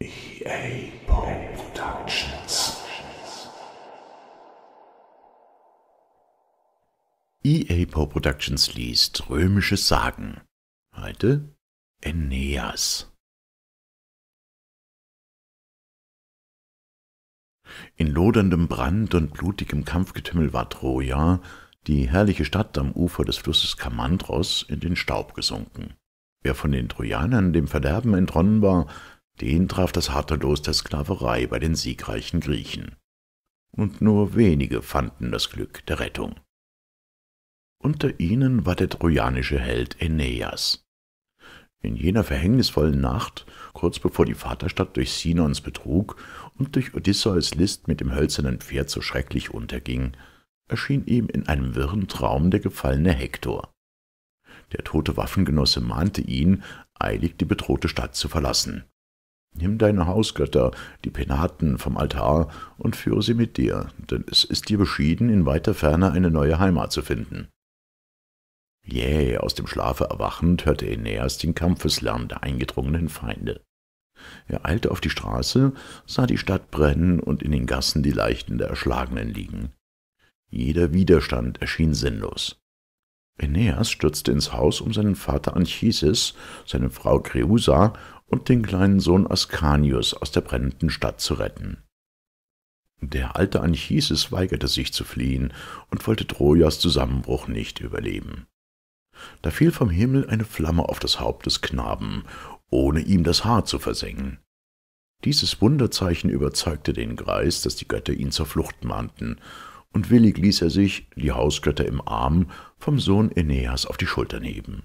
EA Productions. EA Poe Productions liest Römische Sagen. Heute Aeneas. In loderndem Brand und blutigem Kampfgetümmel war Troja, die herrliche Stadt am Ufer des Flusses Kamandros, in den Staub gesunken. Wer von den Trojanern dem Verderben entronnen war, den traf das harte Los der Sklaverei bei den siegreichen Griechen. Und nur wenige fanden das Glück der Rettung. Unter ihnen war der trojanische Held Aeneas. In jener verhängnisvollen Nacht, kurz bevor die Vaterstadt durch Sinons Betrug und durch Odysseus List mit dem hölzernen Pferd so schrecklich unterging, erschien ihm in einem wirren Traum der gefallene Hektor. Der tote Waffengenosse mahnte ihn, eilig die bedrohte Stadt zu verlassen. Nimm deine Hausgötter, die Penaten, vom Altar und führe sie mit dir, denn es ist dir beschieden, in weiter Ferne eine neue Heimat zu finden. Jäh, yeah, aus dem Schlafe erwachend, hörte Aeneas den Kampfeslärm der eingedrungenen Feinde. Er eilte auf die Straße, sah die Stadt brennen und in den Gassen die Leichen der Erschlagenen liegen. Jeder Widerstand erschien sinnlos. Aeneas stürzte ins Haus, um seinen Vater Anchises, seine Frau Creusa und den kleinen Sohn Ascanius aus der brennenden Stadt zu retten. Der alte Anchises weigerte sich zu fliehen und wollte Trojas Zusammenbruch nicht überleben. Da fiel vom Himmel eine Flamme auf das Haupt des Knaben, ohne ihm das Haar zu versengen. Dieses Wunderzeichen überzeugte den Greis, daß die Götter ihn zur Flucht mahnten, und willig ließ er sich, die Hausgötter im Arm, vom Sohn Aeneas auf die Schultern heben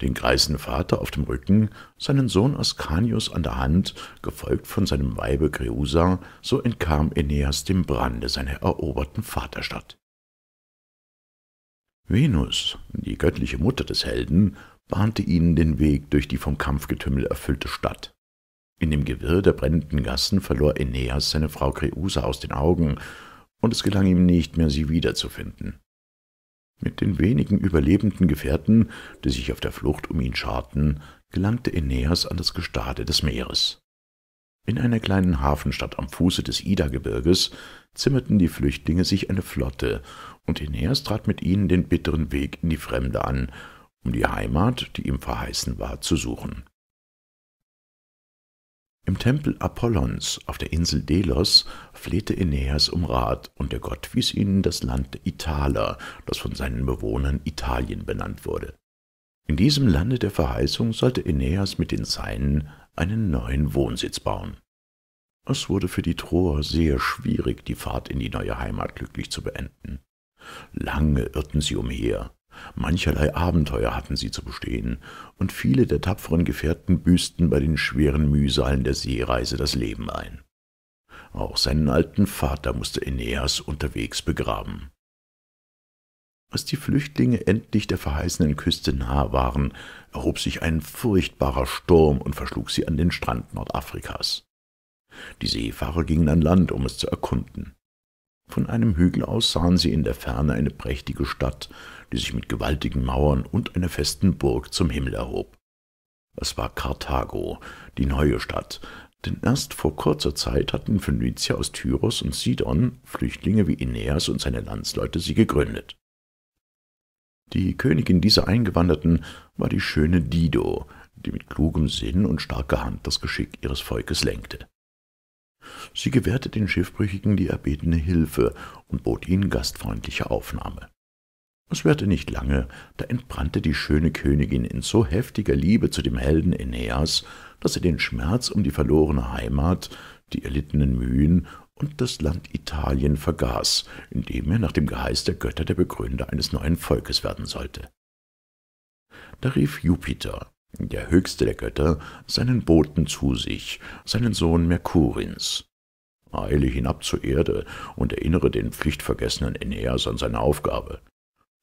den greisen Vater auf dem Rücken, seinen Sohn Ascanius an der Hand, gefolgt von seinem Weibe Creusa, so entkam Aeneas dem Brande seiner eroberten Vaterstadt. Venus, die göttliche Mutter des Helden, bahnte ihnen den Weg durch die vom Kampfgetümmel erfüllte Stadt. In dem Gewirr der brennenden Gassen verlor Aeneas seine Frau Creusa aus den Augen, und es gelang ihm nicht mehr, sie wiederzufinden. Mit den wenigen überlebenden Gefährten, die sich auf der Flucht um ihn scharten, gelangte Aeneas an das Gestade des Meeres. In einer kleinen Hafenstadt am Fuße des Ida-Gebirges zimmerten die Flüchtlinge sich eine Flotte, und Aeneas trat mit ihnen den bitteren Weg in die Fremde an, um die Heimat, die ihm verheißen war, zu suchen. Im Tempel Apollons auf der Insel Delos flehte Aeneas um Rat, und der Gott wies ihnen das Land Italer, das von seinen Bewohnern Italien benannt wurde. In diesem Lande der Verheißung sollte Aeneas mit den Seinen einen neuen Wohnsitz bauen. Es wurde für die Troer sehr schwierig, die Fahrt in die neue Heimat glücklich zu beenden. Lange irrten sie umher, Mancherlei Abenteuer hatten sie zu bestehen, und viele der tapferen Gefährten büßten bei den schweren Mühsalen der Seereise das Leben ein. Auch seinen alten Vater musste Aeneas unterwegs begraben. Als die Flüchtlinge endlich der verheißenen Küste nahe waren, erhob sich ein furchtbarer Sturm und verschlug sie an den Strand Nordafrikas. Die Seefahrer gingen an Land, um es zu erkunden. Von einem Hügel aus sahen sie in der Ferne eine prächtige Stadt, die sich mit gewaltigen Mauern und einer festen Burg zum Himmel erhob. Es war Karthago, die neue Stadt, denn erst vor kurzer Zeit hatten Phönizier aus Tyros und Sidon, Flüchtlinge wie Aeneas und seine Landsleute, sie gegründet. Die Königin dieser Eingewanderten war die schöne Dido, die mit klugem Sinn und starker Hand das Geschick ihres Volkes lenkte. Sie gewährte den Schiffbrüchigen die erbetene Hilfe und bot ihnen gastfreundliche Aufnahme. Es währte nicht lange, da entbrannte die schöne Königin in so heftiger Liebe zu dem Helden Aeneas, dass er den Schmerz um die verlorene Heimat, die erlittenen Mühen und das Land Italien vergaß, indem er nach dem Geheiß der Götter der Begründer eines neuen Volkes werden sollte. Da rief Jupiter, der höchste der Götter, seinen Boten zu sich, seinen Sohn Merkurins. Eile hinab zur Erde und erinnere den pflichtvergessenen Aeneas an seine Aufgabe.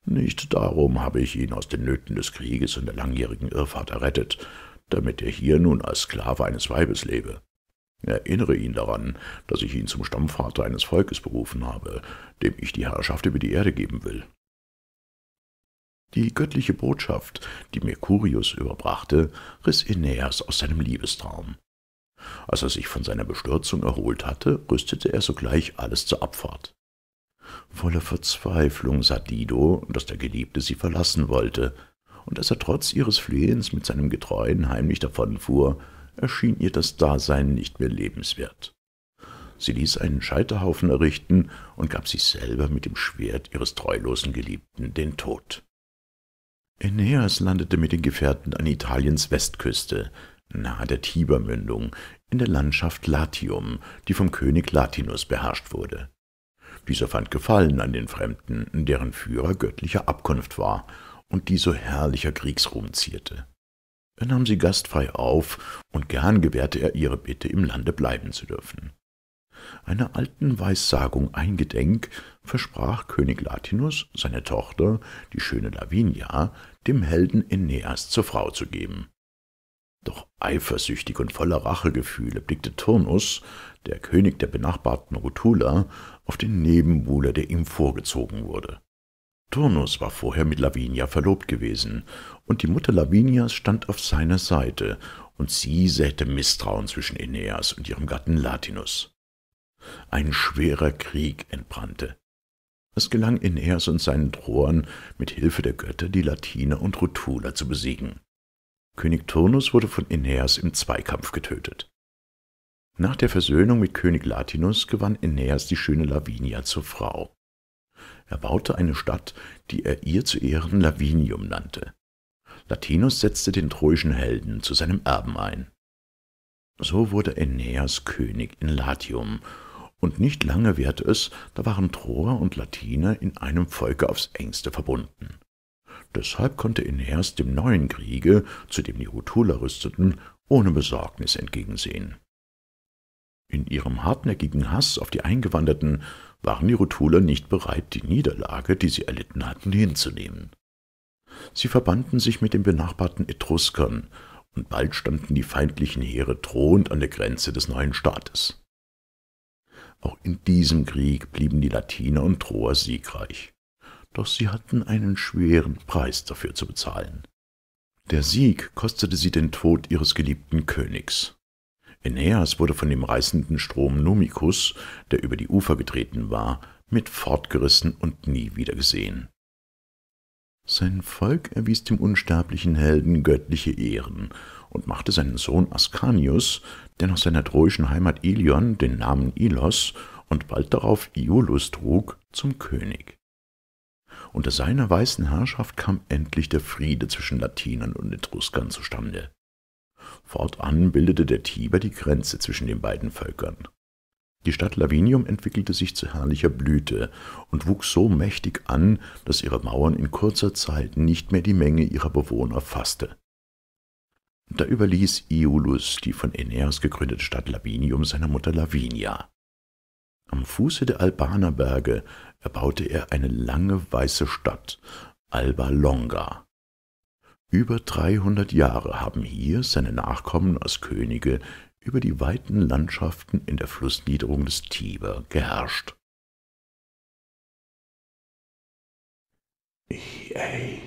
Nicht darum habe ich ihn aus den Nöten des Krieges und der langjährigen Irrfahrt errettet, damit er hier nun als Sklave eines Weibes lebe. Erinnere ihn daran, dass ich ihn zum Stammvater eines Volkes berufen habe, dem ich die Herrschaft über die Erde geben will. Die göttliche Botschaft, die Mercurius überbrachte, riss Aeneas aus seinem Liebestraum. Als er sich von seiner Bestürzung erholt hatte, rüstete er sogleich alles zur Abfahrt. Voller Verzweiflung sah Dido, dass der Geliebte sie verlassen wollte, und als er trotz ihres Flehens mit seinem Getreuen heimlich davonfuhr, erschien ihr das Dasein nicht mehr lebenswert. Sie ließ einen Scheiterhaufen errichten und gab sich selber mit dem Schwert ihres treulosen Geliebten den Tod. Aeneas landete mit den Gefährten an Italiens Westküste, nahe der Tibermündung, in der Landschaft Latium, die vom König Latinus beherrscht wurde. Dieser fand Gefallen an den Fremden, deren Führer göttlicher Abkunft war und die so herrlicher Kriegsruhm zierte. Er nahm sie gastfrei auf, und gern gewährte er ihre Bitte, im Lande bleiben zu dürfen. Einer alten Weissagung eingedenk versprach König Latinus, seine Tochter, die schöne Lavinia, dem Helden Aeneas zur Frau zu geben. Doch eifersüchtig und voller Rachegefühle blickte Turnus, der König der benachbarten Rutula, auf den Nebenbuhler, der ihm vorgezogen wurde. Turnus war vorher mit Lavinia verlobt gewesen, und die Mutter Lavinias stand auf seiner Seite, und sie säte Misstrauen zwischen Aeneas und ihrem Gatten Latinus. Ein schwerer Krieg entbrannte. Es gelang Aeneas und seinen Troern, mit Hilfe der Götter die Latiner und Rutuler zu besiegen. König Turnus wurde von Aeneas im Zweikampf getötet. Nach der Versöhnung mit König Latinus gewann Aeneas die schöne Lavinia zur Frau. Er baute eine Stadt, die er ihr zu Ehren Lavinium nannte. Latinus setzte den troischen Helden zu seinem Erben ein. So wurde Aeneas König in Latium und nicht lange währte es, da waren Troer und Latiner in einem Volke aufs engste verbunden. Deshalb konnte Aeneas dem neuen Kriege, zu dem die Rutuler rüsteten, ohne Besorgnis entgegensehen. In ihrem hartnäckigen Hass auf die Eingewanderten waren die Rutuler nicht bereit, die Niederlage, die sie erlitten hatten, hinzunehmen. Sie verbanden sich mit den benachbarten Etruskern, und bald standen die feindlichen Heere drohend an der Grenze des neuen Staates. Auch in diesem Krieg blieben die Latiner und Troer siegreich. Doch sie hatten einen schweren Preis dafür zu bezahlen. Der Sieg kostete sie den Tod ihres geliebten Königs. Aeneas wurde von dem reißenden Strom Numicus, der über die Ufer getreten war, mit fortgerissen und nie wieder gesehen. Sein Volk erwies dem unsterblichen Helden göttliche Ehren und machte seinen Sohn Ascanius, der nach seiner troischen Heimat Ilion den Namen Ilos und bald darauf Iolus trug, zum König. Unter seiner weißen Herrschaft kam endlich der Friede zwischen Latinern und Etruskern zustande. Fortan bildete der Tiber die Grenze zwischen den beiden Völkern. Die Stadt Lavinium entwickelte sich zu herrlicher Blüte und wuchs so mächtig an, dass ihre Mauern in kurzer Zeit nicht mehr die Menge ihrer Bewohner fasste. Da überließ Iulus die von Aeneas gegründete Stadt Lavinium seiner Mutter Lavinia. Am Fuße der Albanerberge erbaute er eine lange weiße Stadt, Alba Longa. Über 300 Jahre haben hier seine Nachkommen als Könige über die weiten Landschaften in der Flussniederung des Tiber geherrscht. Ich, ey.